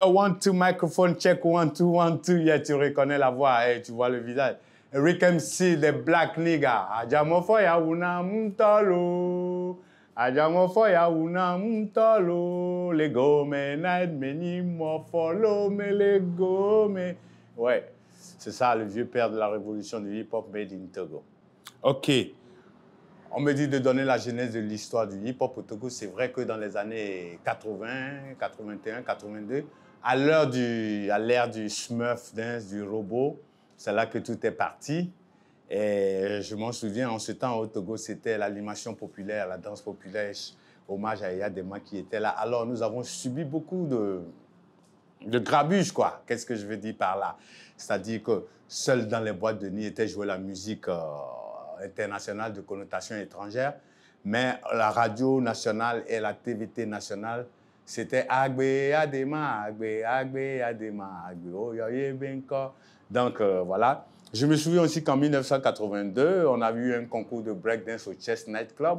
Oh, one, two, microphone check, one, two, one, two. Yeah, tu reconnais la voix, et tu vois le visage. Rick MC, the Black Nigga. Ajamofoya, una muntalo foya una mtolo, me Ouais, c'est ça le vieux père de la révolution du hip-hop made in Togo. Ok. On me dit de donner la genèse de l'histoire du hip-hop au Togo. C'est vrai que dans les années 80, 81, 82, à l'heure du, à l'ère du Smurf dance, du robot, c'est là que tout est parti. Et je m'en souviens, en ce temps au Togo, c'était l'animation populaire, la danse populaire, hommage à Yadema qui était là. Alors nous avons subi beaucoup de, de grabuge, quoi. Qu'est-ce que je veux dire par là C'est-à-dire que seul dans les boîtes de nuit était jouée la musique euh, internationale de connotation étrangère, mais la radio nationale et la TVT nationale c'était Agbe Adema, Agbe Agbe Adema, Agbe Oyoye Donc euh, voilà. Je me souviens aussi qu'en 1982, on a eu un concours de breakdance au Chess Night Club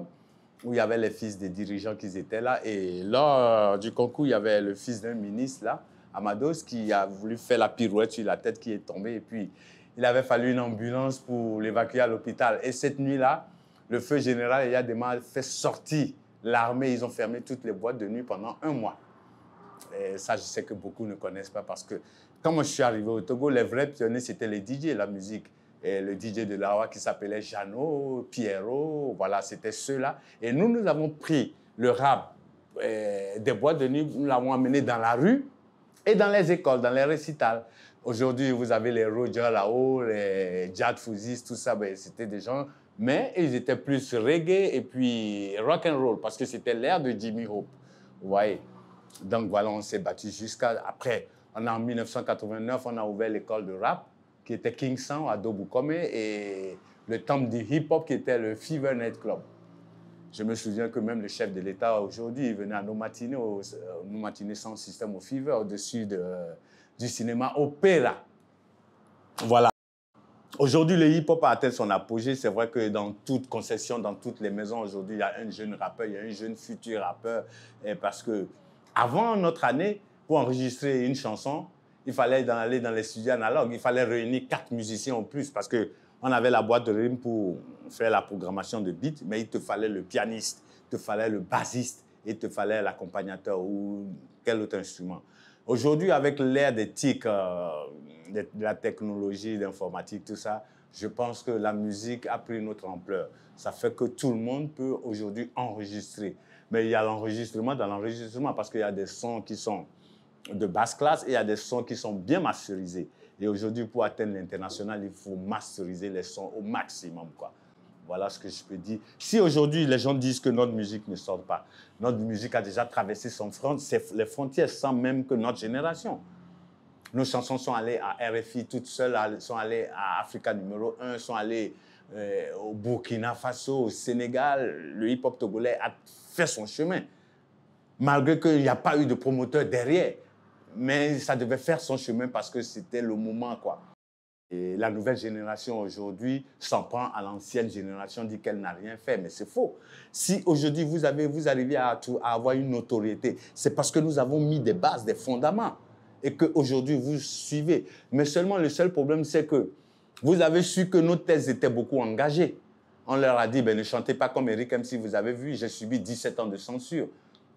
où il y avait les fils des dirigeants qui étaient là. Et lors euh, du concours, il y avait le fils d'un ministre là, Amados, qui a voulu faire la pirouette sur la tête qui est tombée. Et puis, il avait fallu une ambulance pour l'évacuer à l'hôpital. Et cette nuit-là, le feu général il a fait sortir l'armée. Ils ont fermé toutes les boîtes de nuit pendant un mois. Et ça, je sais que beaucoup ne connaissent pas parce que quand moi je suis arrivé au Togo, les vrais pionniers, c'était les DJ, la musique. Et le DJ de Lawa qui s'appelait Jeannot, Pierrot, voilà, c'était ceux-là. Et nous, nous avons pris le rap eh, des boîtes de nuit, nous l'avons amené dans la rue et dans les écoles, dans les récitals. Aujourd'hui, vous avez les Roger là-haut, les Jad Fouzis, tout ça, ben, c'était des gens, mais ils étaient plus reggae et puis rock and roll parce que c'était l'ère de Jimmy Hope. Vous voyez Donc voilà, on s'est battus jusqu'à après. En 1989, on a ouvert l'école de rap qui était King Sound à Dobukome et le temple du hip-hop qui était le Fever Night Club. Je me souviens que même le chef de l'État aujourd'hui, il venait à euh, nos matinées, sans système au Fever, au-dessus de, du cinéma opéra. Voilà. Aujourd'hui, le hip-hop a atteint son apogée. C'est vrai que dans toute concession, dans toutes les maisons, aujourd'hui, il y a un jeune rappeur, il y a un jeune futur rappeur. Et parce que avant notre année, pour enregistrer une chanson, il fallait aller dans les studios analogues. Il fallait réunir quatre musiciens en plus parce que on avait la boîte de rime pour faire la programmation de beat, mais il te fallait le pianiste, il te fallait le bassiste il te fallait l'accompagnateur ou quel autre instrument. Aujourd'hui, avec l'ère des TIC, euh, de la technologie, d'informatique, tout ça, je pense que la musique a pris une autre ampleur. Ça fait que tout le monde peut aujourd'hui enregistrer. Mais il y a l'enregistrement dans l'enregistrement parce qu'il y a des sons qui sont de basse classe et il y a des sons qui sont bien masterisés. Et aujourd'hui, pour atteindre l'international, il faut masteriser les sons au maximum. Quoi. Voilà ce que je peux dire. Si aujourd'hui les gens disent que notre musique ne sort pas, notre musique a déjà traversé son front, les frontières sans même que notre génération. Nos chansons sont allées à RFI toutes seules, sont allées à Africa numéro 1, sont allées euh, au Burkina Faso, au Sénégal. Le hip-hop togolais a fait son chemin, malgré qu'il n'y a pas eu de promoteur derrière mais ça devait faire son chemin parce que c'était le moment, quoi. Et la nouvelle génération aujourd'hui s'en prend à l'ancienne génération, dit qu'elle n'a rien fait, mais c'est faux. Si aujourd'hui vous, vous arrivez à, avoir une notoriété, c'est parce que nous avons mis des bases, des fondements, et qu'aujourd'hui vous suivez. Mais seulement le seul problème, c'est que vous avez su que nos thèses étaient beaucoup engagées. On leur a dit, ben, ne chantez pas comme Eric, même si vous avez vu, j'ai subi 17 ans de censure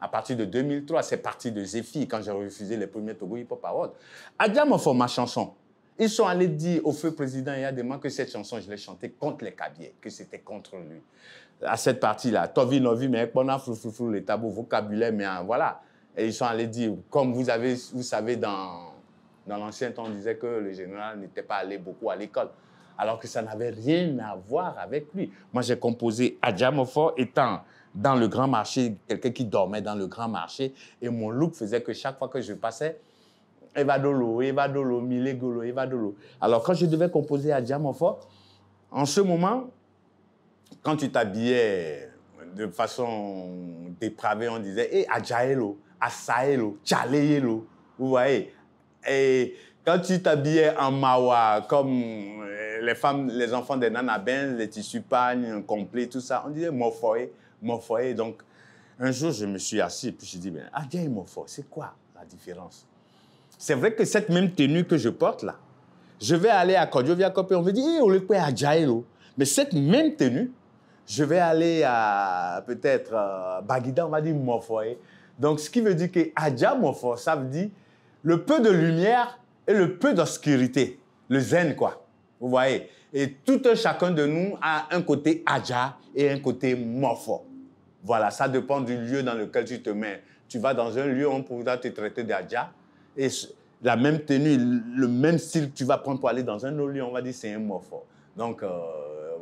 à partir de 2003, c'est parti de Zephyr quand j'ai refusé les premiers Togo Hip Hop Awards. ma chanson. Ils sont allés dire au feu président il y a mois, que cette chanson, je l'ai chantée contre les cabiers, que c'était contre lui. À cette partie-là, Tovi Novi, mais flou flou les tabous, vocabulaire, mais hein, voilà. Et ils sont allés dire, comme vous, avez, vous savez, dans, dans l'ancien temps, on disait que le général n'était pas allé beaucoup à l'école, alors que ça n'avait rien à voir avec lui. Moi, j'ai composé Adjamofo étant dans le grand marché, quelqu'un qui dormait dans le grand marché. Et mon look faisait que chaque fois que je passais, Evadolo, Evadolo, Milegolo, Evadolo. Alors quand je devais composer à Fort, en ce moment, quand tu t'habillais de façon dépravée, on disait eh, Adjaelo, Asaelo, Chaleyelo, Vous voyez Et quand tu t'habillais en Mawa, comme les femmes, les enfants des nanabins, ben, les tissus pagnes, complet tout ça. On disait mon foyer, Donc, un jour, je me suis assis et puis je dis, ben, ah, bien, c'est quoi la différence C'est vrai que cette même tenue que je porte là, je vais aller à Kodjovia Kopé, on me dit, eh, on le à Mais cette même tenue, je vais aller à peut-être euh, Bagida, on va dire Donc, ce qui veut dire que Adja Mofo, ça veut dire le peu de lumière et le peu d'obscurité. Le zen, quoi. Vous voyez Et tout un chacun de nous a un côté adja et un côté morpho. Voilà, ça dépend du lieu dans lequel tu te mets. Tu vas dans un lieu, on pourra te traiter d'adja. Et la même tenue, le même style que tu vas prendre pour aller dans un autre lieu, on va dire c'est un morpho. Donc, euh,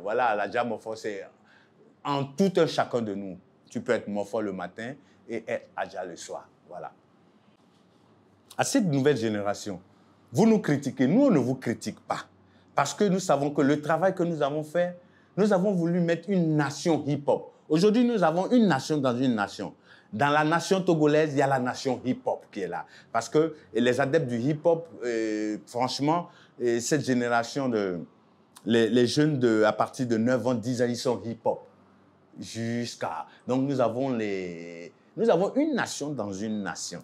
voilà, l'adja morpho, c'est en tout un chacun de nous. Tu peux être morpho le matin et être adja le soir. Voilà. À cette nouvelle génération, vous nous critiquez, nous on ne vous critique pas. Parce que nous savons que le travail que nous avons fait, nous avons voulu mettre une nation hip-hop. Aujourd'hui, nous avons une nation dans une nation. Dans la nation togolaise, il y a la nation hip-hop qui est là. Parce que les adeptes du hip-hop, euh, franchement, euh, cette génération de... Les, les, jeunes de, à partir de 9 ans, 10 ans, ils sont hip-hop. Jusqu'à... Donc nous avons, les, nous avons une nation dans une nation.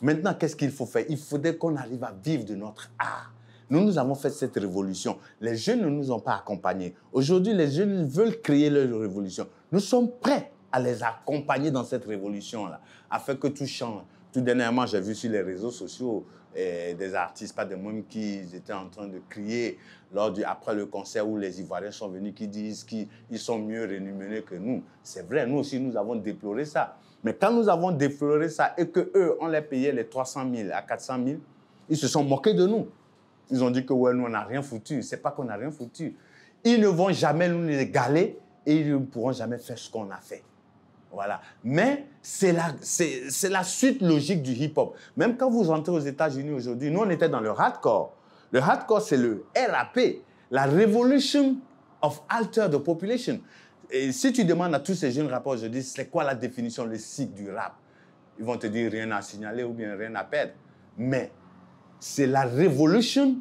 Maintenant, qu'est-ce qu'il faut faire Il faudrait qu'on arrive à vivre de notre art. Nous, nous avons fait cette révolution. Les jeunes ne nous ont pas accompagnés. Aujourd'hui, les jeunes veulent créer leur révolution. Nous sommes prêts à les accompagner dans cette révolution-là, afin que tout change. Tout dernièrement, j'ai vu sur les réseaux sociaux eh, des artistes, pas des mêmes, qui étaient en train de crier lors du, après le concert où les Ivoiriens sont venus, qui disent qu'ils sont mieux rémunérés que nous. C'est vrai, nous aussi, nous avons déploré ça. Mais quand nous avons déploré ça et que eux, on les payait les 300 000 à 400 000, ils se sont moqués de nous. Ils ont dit que ouais, nous, on n'a rien foutu. C'est pas qu'on n'a rien foutu. Ils ne vont jamais nous égaler et ils ne pourront jamais faire ce qu'on a fait. Voilà. Mais c'est la, la suite logique du hip-hop. Même quand vous entrez aux États-Unis aujourd'hui, nous, on était dans le hardcore. Le hardcore, c'est le RAP, la Revolution of Alter the Population. Et si tu demandes à tous ces jeunes rappeurs dis, c'est quoi la définition, le cycle du rap Ils vont te dire rien à signaler ou bien rien à perdre. Mais c'est la révolution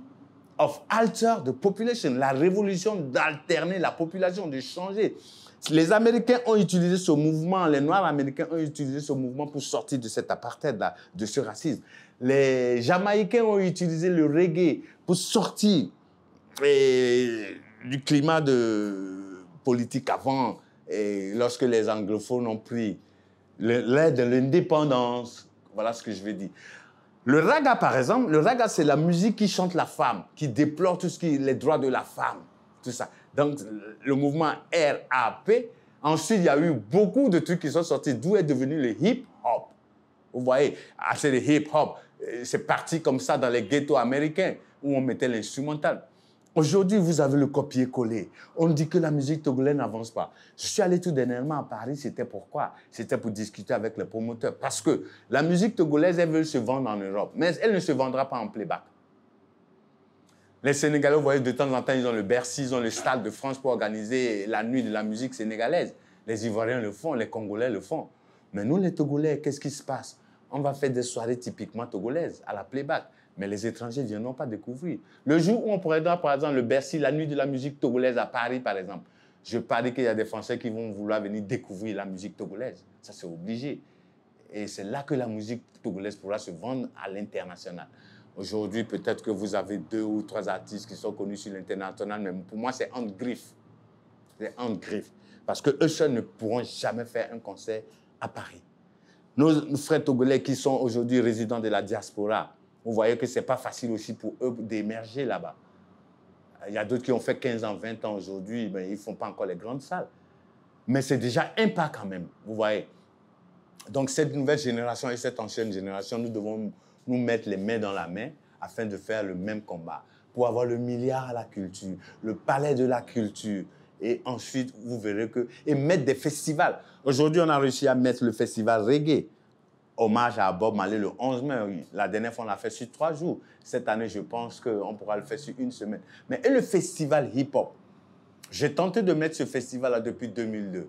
of alter the population, la révolution d'alterner la population, de changer. Les Américains ont utilisé ce mouvement, les Noirs américains ont utilisé ce mouvement pour sortir de cet apartheid, de ce racisme. Les Jamaïcains ont utilisé le reggae pour sortir eh, du climat de politique avant, et eh, lorsque les anglophones ont pris l'aide de l'indépendance. Voilà ce que je veux dire. Le raga, par exemple, le raga, c'est la musique qui chante la femme, qui déplore tout ce qui les droits de la femme, tout ça. Donc, le mouvement RAP. Ensuite, il y a eu beaucoup de trucs qui sont sortis, d'où est devenu le hip-hop. Vous voyez, ah, c'est le hip-hop. Euh, c'est parti comme ça dans les ghettos américains, où on mettait l'instrumental. Aujourd'hui, vous avez le copier-coller. On dit que la musique togolaise n'avance pas. Je suis allé tout dernièrement à Paris, c'était pourquoi C'était pour discuter avec les promoteurs. Parce que la musique togolaise, elle veut se vendre en Europe, mais elle ne se vendra pas en playback. Les Sénégalais, vous voyez, de temps en temps, ils ont le Bercy, ils ont le Stade de France pour organiser la nuit de la musique sénégalaise. Les Ivoiriens le font, les Congolais le font. Mais nous, les Togolais, qu'est-ce qui se passe On va faire des soirées typiquement togolaises à la playback. Mais les étrangers ne viendront pas découvrir. Le jour où on prendra, par exemple, le Bercy, la nuit de la musique togolaise à Paris, par exemple, je parie qu'il y a des Français qui vont vouloir venir découvrir la musique togolaise. Ça, c'est obligé. Et c'est là que la musique togolaise pourra se vendre à l'international. Aujourd'hui, peut-être que vous avez deux ou trois artistes qui sont connus sur l'international, mais pour moi, c'est en griffe. C'est en griffe. Parce qu'eux seuls ne pourront jamais faire un concert à Paris. Nos frères togolais qui sont aujourd'hui résidents de la diaspora, vous voyez que ce n'est pas facile aussi pour eux d'émerger là-bas. Il y a d'autres qui ont fait 15 ans, 20 ans aujourd'hui, ben, ils ne font pas encore les grandes salles. Mais c'est déjà un pas quand même, vous voyez. Donc cette nouvelle génération et cette ancienne génération, nous devons nous mettre les mains dans la main afin de faire le même combat, pour avoir le milliard à la culture, le palais de la culture. Et ensuite, vous verrez que... Et mettre des festivals. Aujourd'hui, on a réussi à mettre le festival reggae hommage à Bob Marley le 11 mai. La dernière fois, on l'a fait sur trois jours. Cette année, je pense qu'on pourra le faire sur une semaine. Mais et le festival hip-hop J'ai tenté de mettre ce festival-là depuis 2002.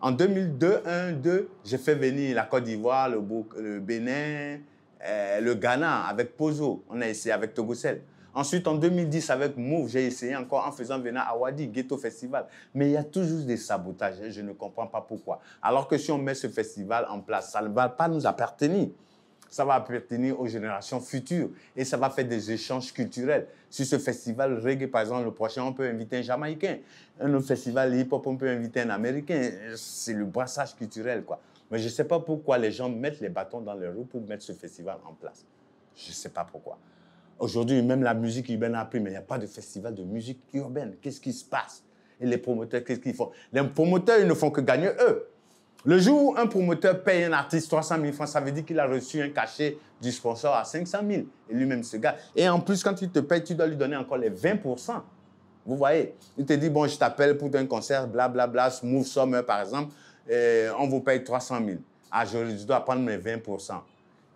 En 2002, 1, 2, j'ai fait venir la Côte d'Ivoire, le, Bénin, euh, le Ghana avec Pozo. On a essayé avec Togoussel. Ensuite, en 2010, avec Move, j'ai essayé encore en faisant venir à Wadi, Ghetto Festival. Mais il y a toujours des sabotages. Hein, je ne comprends pas pourquoi. Alors que si on met ce festival en place, ça ne va pas nous appartenir ça va appartenir aux générations futures et ça va faire des échanges culturels. Si ce festival reggae, par exemple, le prochain, on peut inviter un Jamaïcain. Un autre festival hip-hop, on peut inviter un Américain. C'est le brassage culturel, quoi. Mais je ne sais pas pourquoi les gens mettent les bâtons dans les roues pour mettre ce festival en place. Je ne sais pas pourquoi. Aujourd'hui, même la musique urbaine a pris, mais il n'y a pas de festival de musique urbaine. Qu'est-ce qui se passe Et les promoteurs, qu'est-ce qu'ils font Les promoteurs, ils ne font que gagner eux. Le jour où un promoteur paye un artiste 300 000 francs, ça veut dire qu'il a reçu un cachet du sponsor à 500 000. Et lui-même se gâte. Et en plus, quand il te paye, tu dois lui donner encore les 20 Vous voyez Il te dit, bon, je t'appelle pour un concert, blablabla, bla, bla, Smooth Summer, par exemple, on vous paye 300 000. Ah, je dois prendre mes 20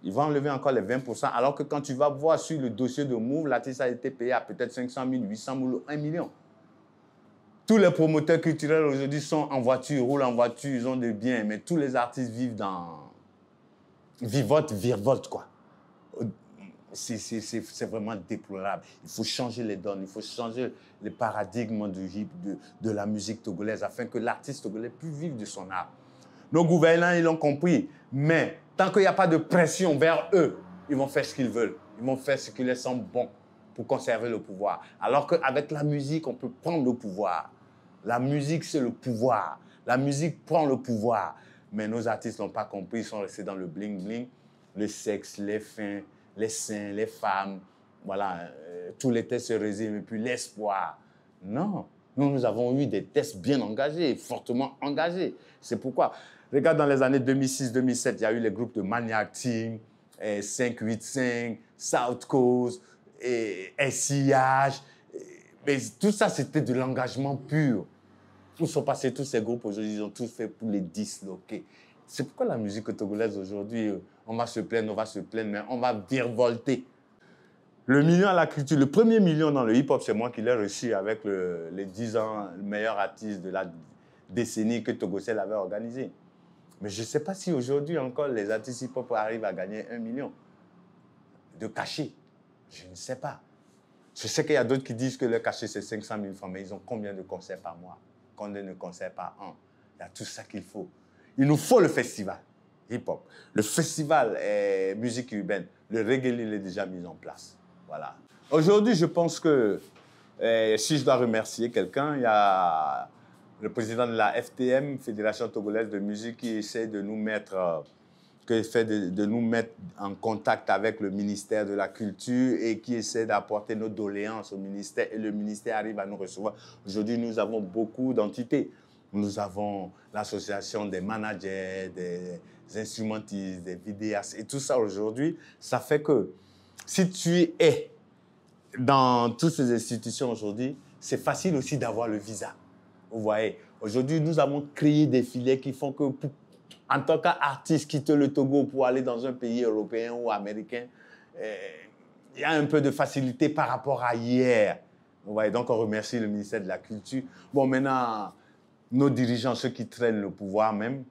il va enlever encore les 20%, alors que quand tu vas voir sur le dossier de Move, l'artiste a été payé à peut-être 500 000, 800 000 1 million. Tous les promoteurs culturels aujourd'hui sont en voiture, roulent en voiture, ils ont des biens, mais tous les artistes vivent dans... Vivote, virevolte, quoi. C'est vraiment déplorable. Il faut changer les donnes, il faut changer les paradigmes du hip, de, de la musique togolaise, afin que l'artiste togolais puisse vivre de son art. Nos gouvernants, ils l'ont compris, mais Tant qu'il n'y a pas de pression vers eux, ils vont faire ce qu'ils veulent. Ils vont faire ce qui les semble bon pour conserver le pouvoir. Alors qu'avec la musique, on peut prendre le pouvoir. La musique, c'est le pouvoir. La musique prend le pouvoir. Mais nos artistes n'ont pas compris, ils sont restés dans le bling-bling, le sexe, les fins, les seins, les femmes. Voilà, euh, tous les tests se résument et puis l'espoir. Non, nous, nous avons eu des tests bien engagés, fortement engagés. C'est pourquoi Regarde dans les années 2006-2007, il y a eu les groupes de Maniac Team, 585, eh, South Coast, SIH. Eh, eh, mais tout ça, c'était de l'engagement pur. Où sont passés tous ces groupes aujourd'hui Ils ont tout fait pour les disloquer. C'est pourquoi la musique togolaise aujourd'hui, on va se plaindre, on va se plaindre, mais on va virevolter. Le million à la culture, le premier million dans le hip-hop, c'est moi qui l'ai reçu avec les 10 ans meilleur artiste de la décennie que Togo avait organisé. Mais je ne sais pas si aujourd'hui encore les artistes hip-hop arrivent à gagner un million de cachets. Je ne sais pas. Je sais qu'il y a d'autres qui disent que le cachet, c'est 500 000 francs, mais ils ont combien de concerts par mois Combien de concerts par an Il y a tout ça qu'il faut. Il nous faut le festival hip-hop. Le festival eh, musique urbaine, le reggae, il est déjà mis en place. Voilà. Aujourd'hui, je pense que eh, si je dois remercier quelqu'un, il y a le président de la FTM, Fédération togolaise de musique, qui essaie de nous mettre, fait euh, de, de, nous mettre en contact avec le ministère de la Culture et qui essaie d'apporter nos doléances au ministère. Et le ministère arrive à nous recevoir. Aujourd'hui, nous avons beaucoup d'entités. Nous avons l'association des managers, des instrumentistes, des vidéastes et tout ça aujourd'hui. Ça fait que si tu es dans toutes ces institutions aujourd'hui, c'est facile aussi d'avoir le visa. Vous voyez, aujourd'hui, nous avons créé des filets qui font que, en tant qu'artiste, quitter le Togo pour aller dans un pays européen ou américain, eh, il y a un peu de facilité par rapport à hier. Vous voyez, donc on remercie le ministère de la Culture. Bon, maintenant, nos dirigeants, ceux qui traînent le pouvoir même,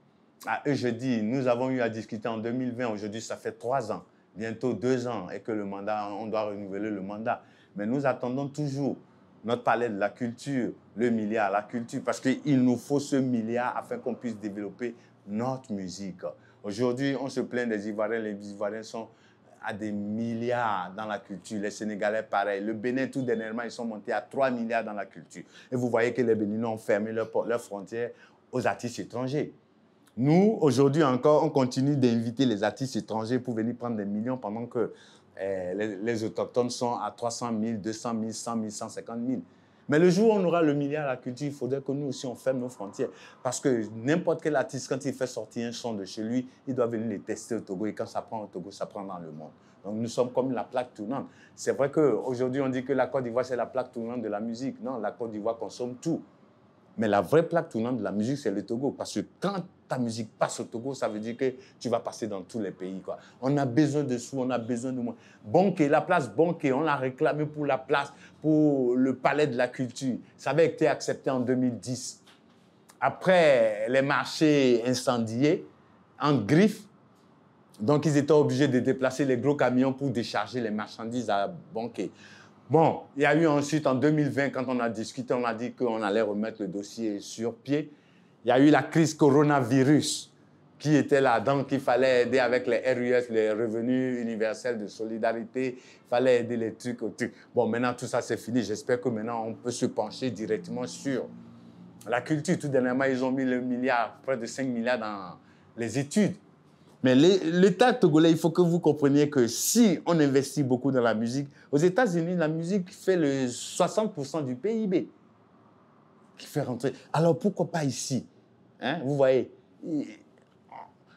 à ah, eux, je dis, nous avons eu à discuter en 2020, aujourd'hui, ça fait trois ans, bientôt deux ans, et que le mandat, on doit renouveler le mandat. Mais nous attendons toujours notre palais de la culture, le milliard la culture, parce qu'il nous faut ce milliard afin qu'on puisse développer notre musique. Aujourd'hui, on se plaint des Ivoiriens, les Ivoiriens sont à des milliards dans la culture. Les Sénégalais, pareil. Le Bénin, tout dernièrement, ils sont montés à 3 milliards dans la culture. Et vous voyez que les Béninois ont fermé leurs frontières aux artistes étrangers. Nous, aujourd'hui encore, on continue d'inviter les artistes étrangers pour venir prendre des millions pendant que eh, les, autochtones sont à 300 000, 200 000, 100 000, 150 000. Mais le jour où on aura le milliard à la culture, il faudrait que nous aussi on ferme nos frontières. Parce que n'importe quel artiste, quand il fait sortir un son de chez lui, il doit venir les tester au Togo. Et quand ça prend au Togo, ça prend dans le monde. Donc nous sommes comme la plaque tournante. C'est vrai qu'aujourd'hui on dit que la Côte d'Ivoire c'est la plaque tournante de la musique. Non, la Côte d'Ivoire consomme tout. Mais la vraie plaque tournante de la musique, c'est le Togo. Parce que quand ta musique passe au Togo, ça veut dire que tu vas passer dans tous les pays. Quoi. On a besoin de sous, on a besoin de moins. Banquet, la place Banquet, on l'a réclamé pour la place, pour le palais de la culture. Ça avait été accepté en 2010. Après les marchés incendiés, en griffe, donc ils étaient obligés de déplacer les gros camions pour décharger les marchandises à Banquet. Bon, il y a eu ensuite en 2020, quand on a discuté, on a dit qu'on allait remettre le dossier sur pied. Il y a eu la crise coronavirus qui était là donc il fallait aider avec les RUS, les revenus universels de solidarité, il fallait aider les trucs Bon, maintenant tout ça c'est fini. J'espère que maintenant on peut se pencher directement sur la culture. Tout dernièrement, ils ont mis le milliard, près de 5 milliards dans les études. Mais l'État togolais, il faut que vous compreniez que si on investit beaucoup dans la musique, aux États-Unis, la musique fait le 60% du PIB qui fait rentrer. Alors pourquoi pas ici hein, Vous voyez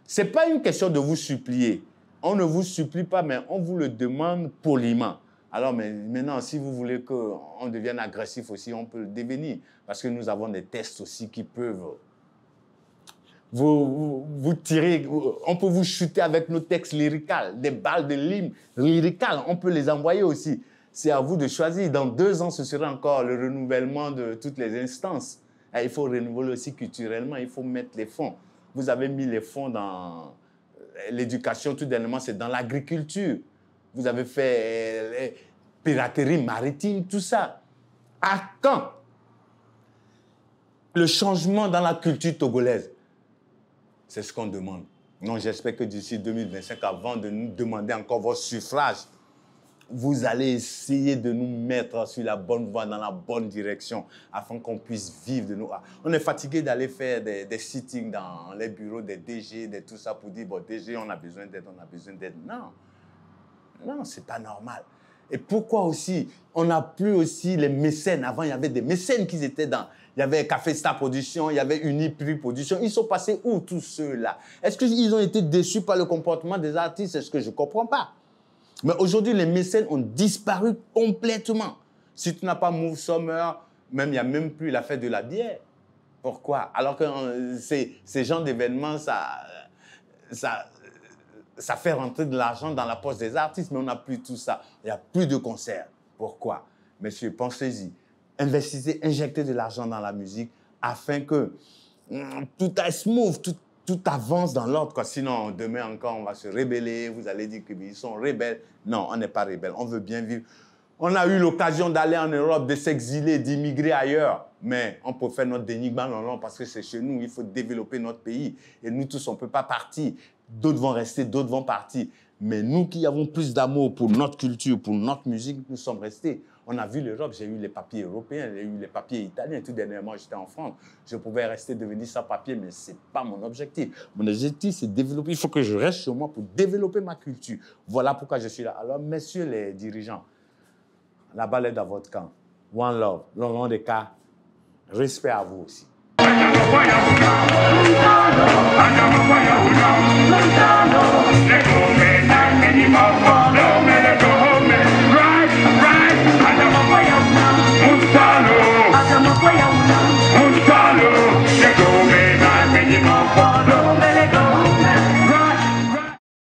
Ce n'est pas une question de vous supplier. On ne vous supplie pas, mais on vous le demande poliment. Alors mais maintenant, si vous voulez qu'on devienne agressif aussi, on peut le devenir. Parce que nous avons des tests aussi qui peuvent vous, vous, on peut vous shooter avec nos textes lyriques, des balles de lime lyricales, on peut les envoyer aussi c'est à vous de choisir. Dans deux ans, ce sera encore le renouvellement de toutes les instances. il faut renouveler aussi culturellement, il faut mettre les fonds. Vous avez mis les fonds dans euh, l'éducation, tout dernièrement, c'est dans l'agriculture. Vous avez fait euh, piraterie maritime, tout ça. À quand le changement dans la culture togolaise C'est ce qu'on demande. Non, j'espère que d'ici 2025, avant de nous demander encore vos suffrages, vous allez essayer de nous mettre sur la bonne voie, dans la bonne direction, afin qu'on puisse vivre de nous. Ah, on est fatigué d'aller faire des, des, sittings dans les bureaux des DG, de tout ça, pour dire, bon, DG, on a besoin d'aide, on a besoin d'aide. Non, non, c'est pas normal. Et pourquoi aussi, on n'a plus aussi les mécènes. Avant, il y avait des mécènes qui étaient dans... Il y avait Café Star Production, il y avait Uniprix Production. Ils sont passés où tous ceux-là Est-ce qu'ils ont été déçus par le comportement des artistes est ce que je ne comprends pas. Mais aujourd'hui, les mécènes ont disparu complètement. Si tu n'as pas Move Summer, même il n'y a même plus la fête de la bière. Pourquoi Alors que euh, ces, gens genres d'événements, ça, ça, ça fait rentrer de l'argent dans la poche des artistes, mais on n'a plus tout ça. Il n'y a plus de concerts. Pourquoi Monsieur, pensez-y. Investissez, injectez de l'argent dans la musique afin que mm, tout aille smooth, tout tout avance dans l'ordre. Sinon, demain encore, on va se rébeller. Vous allez dire qu'ils sont rebelles. Non, on n'est pas rebelles. On veut bien vivre. On a eu l'occasion d'aller en Europe, de s'exiler, d'immigrer ailleurs. Mais on peut faire notre dénigrement non, non, parce que c'est chez nous. Il faut développer notre pays. Et nous tous, on ne peut pas partir. D'autres vont rester, d'autres vont partir. Mais nous qui avons plus d'amour pour notre culture, pour notre musique, nous sommes restés. On a vu l'Europe, j'ai eu les papiers européens, j'ai eu les papiers italiens. Tout dernièrement, j'étais en France. Je pouvais rester devenir sans papier, mais ce n'est pas mon objectif. Mon objectif, c'est développer. Il faut que je reste sur moi pour développer ma culture. Voilà pourquoi je suis là. Alors, messieurs les dirigeants, la balle est dans votre camp. One love. Le des cas, respect à vous aussi.